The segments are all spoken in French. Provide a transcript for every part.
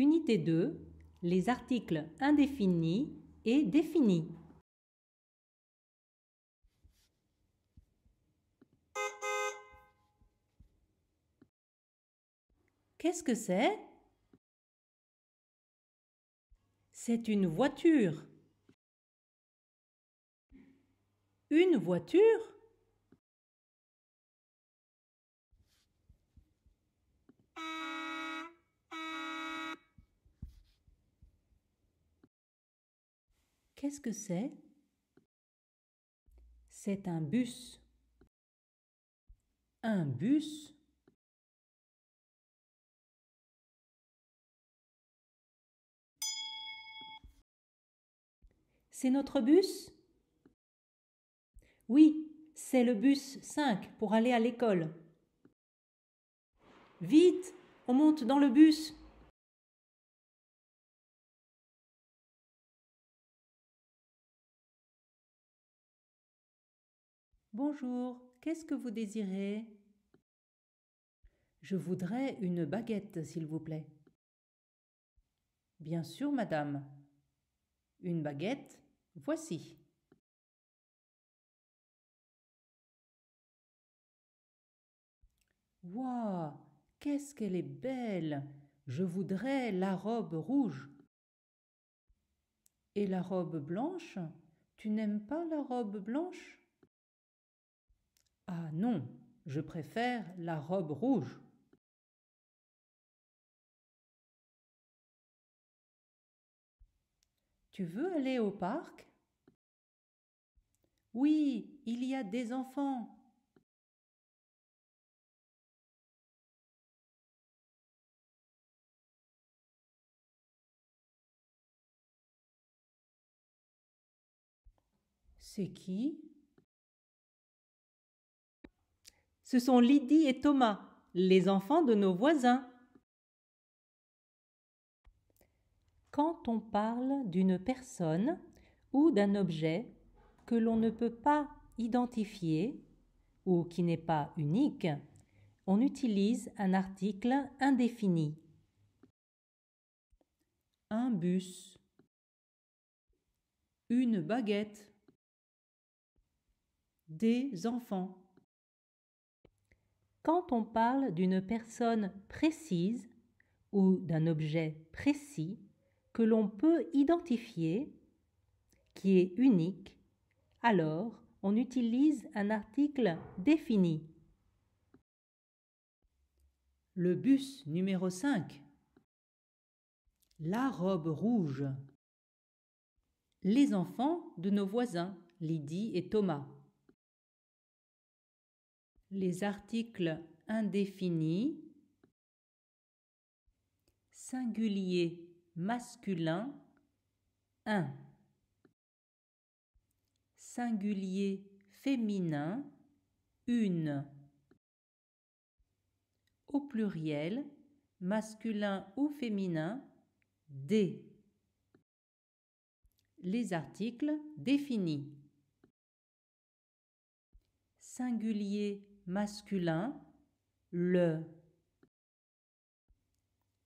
Unité 2, les articles indéfinis et définis. Qu'est-ce que c'est C'est une voiture. Une voiture Qu'est-ce que c'est C'est un bus. Un bus C'est notre bus Oui, c'est le bus 5 pour aller à l'école. Vite, on monte dans le bus. Bonjour, qu'est-ce que vous désirez Je voudrais une baguette, s'il vous plaît. Bien sûr, madame. Une baguette, voici. Waouh, qu'est-ce qu'elle est belle Je voudrais la robe rouge. Et la robe blanche Tu n'aimes pas la robe blanche ah non, je préfère la robe rouge. Tu veux aller au parc Oui, il y a des enfants. C'est qui Ce sont Lydie et Thomas, les enfants de nos voisins. Quand on parle d'une personne ou d'un objet que l'on ne peut pas identifier ou qui n'est pas unique, on utilise un article indéfini. Un bus. Une baguette. Des enfants quand on parle d'une personne précise ou d'un objet précis que l'on peut identifier, qui est unique, alors on utilise un article défini. Le bus numéro 5. La robe rouge. Les enfants de nos voisins, Lydie et Thomas les articles indéfinis, singulier masculin un, singulier féminin une, au pluriel masculin ou féminin des. Les articles définis. Singulier masculin le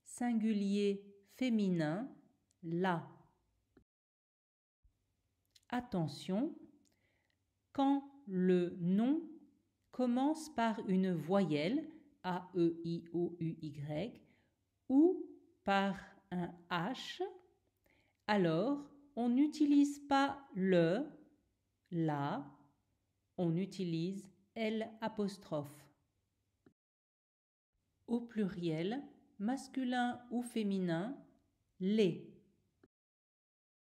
singulier féminin la. Attention, quand le nom commence par une voyelle A E I O U Y ou par un H, alors on n'utilise pas le, la, on utilise L apostrophe. Au pluriel, masculin ou féminin, les